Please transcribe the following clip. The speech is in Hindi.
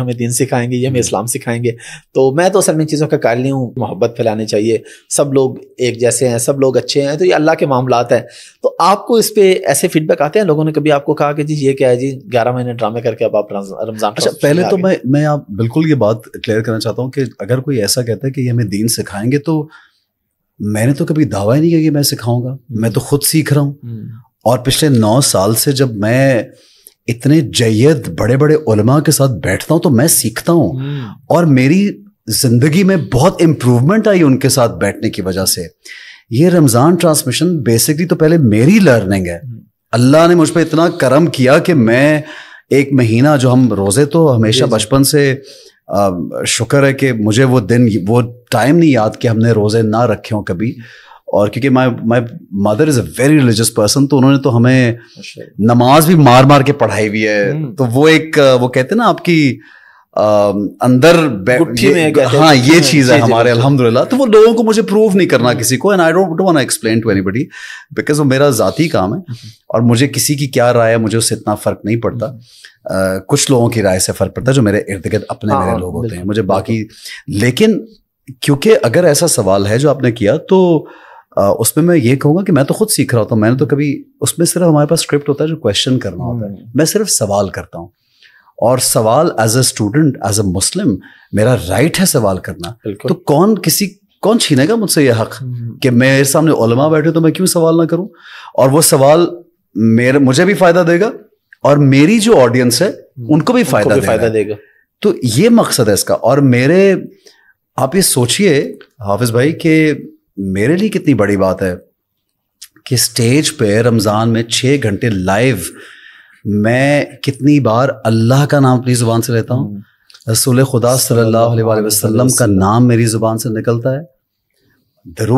हमें दिन सिखाएंगे ये हमें हम्म। इस्लाम सिखाएंगे तो मैं तो असल में चीज़ों का कायल नहीं हूँ मोहब्बत फैलानी चाहिए सब लोग एक जैसे हैं सब लोग अच्छे हैं तो ये अल्लाह के मामला हैं तो आपको इस पर ऐसे फीडबैक आते हैं लोगों ने कभी आपको कहा कि जी ये क्या है जी ग्यारह महीने ड्रामे करके अब आप रमज़ान अच्छा पहले तो मैं मैं आप बिल्कुल ये बात क्लियर करना चाहता हूँ कि अगर कोई ऐसा कहता है कि ये हमें दीन सिखाएंगे तो मैंने तो कभी दावा ही नहीं किया कि मैं सिखाऊंगा हम्म। मैं तो खुद सीख रहा हूँ हम्म। और पिछले नौ साल से जब मैं इतने जयद बड़े बड़े उलमा के साथ बैठता हूँ तो मैं सीखता हूँ हम्म। और मेरी जिंदगी में बहुत इम्प्रूवमेंट आई उनके साथ बैठने की वजह से ये रमज़ान ट्रांसमिशन बेसिकली तो पहले मेरी लर्निंग है हम्म। अल्लाह ने मुझ पर इतना करम किया कि मैं एक महीना जो हम रोज़े तो हमेशा बचपन से शुक्र है कि मुझे वो दिन वो टाइम नहीं याद कि हमने रोज़े ना रखे हों कभी हम्म। और क्योंकि my my mother is a very religious person तो उन्होंने तो हमें अच्छा। नमाज भी मार मार के पढ़ाई हुई है हम्म। तो वो एक वो कहते हैं ना आपकी आ, अंदर हाँ, ये, हाँ ये चीज है हमारे अल्हम्दुलिल्लाह तो वो लोगों को मुझे प्रूव नहीं करना किसी को and I don't don't explain to anybody because वो मेरा जाती काम है हम्म। और मुझे किसी की क्या राय है मुझे उससे इतना फर्क नहीं पड़ता आ, हम्म। कुछ लोगों की राय से फर्क पड़ता है जो मेरे इर्द गिर्द अपने हाँ, मेरे हाँ, लोग होते हैं मुझे बाकी लेकिन क्योंकि अगर ऐसा सवाल है जो आपने किया तो उसमें मैं ये कहूँगा कि मैं तो खुद सीख रहा होता हूँ मैंने तो कभी उसमें सिर्फ हमारे पास स्क्रिप्ट होता है जो क्वेश्चन करना होता है हम्म। मैं सिर्फ सवाल करता हूँ और सवाल as a student as a Muslim मेरा राइट है सवाल करना तो कौन किसी कौन छीनेगा मुझसे यह हक हम्म। कि मेरे सामने उलमा बैठे तो मैं क्यों सवाल ना करूं और वो सवाल मेरे मुझे भी फायदा देगा और मेरी जो ऑडियंस है हम्म। उनको भी फायदा, उनको भी देगा तो ये मकसद है इसका और मेरे आप ये सोचिए हाफिज भाई कि मेरे लिए कितनी बड़ी बात है कि स्टेज पे रमज़ान में छः घंटे लाइव मैं कितनी बार अल्लाह का नाम अपनी ज़ुबान से लेता हूँ हम्म। रसूल खुदा सल्लल्लाहु अलैहि वसल्लम का नाम मेरी ज़ुबान से निकलता है दरूद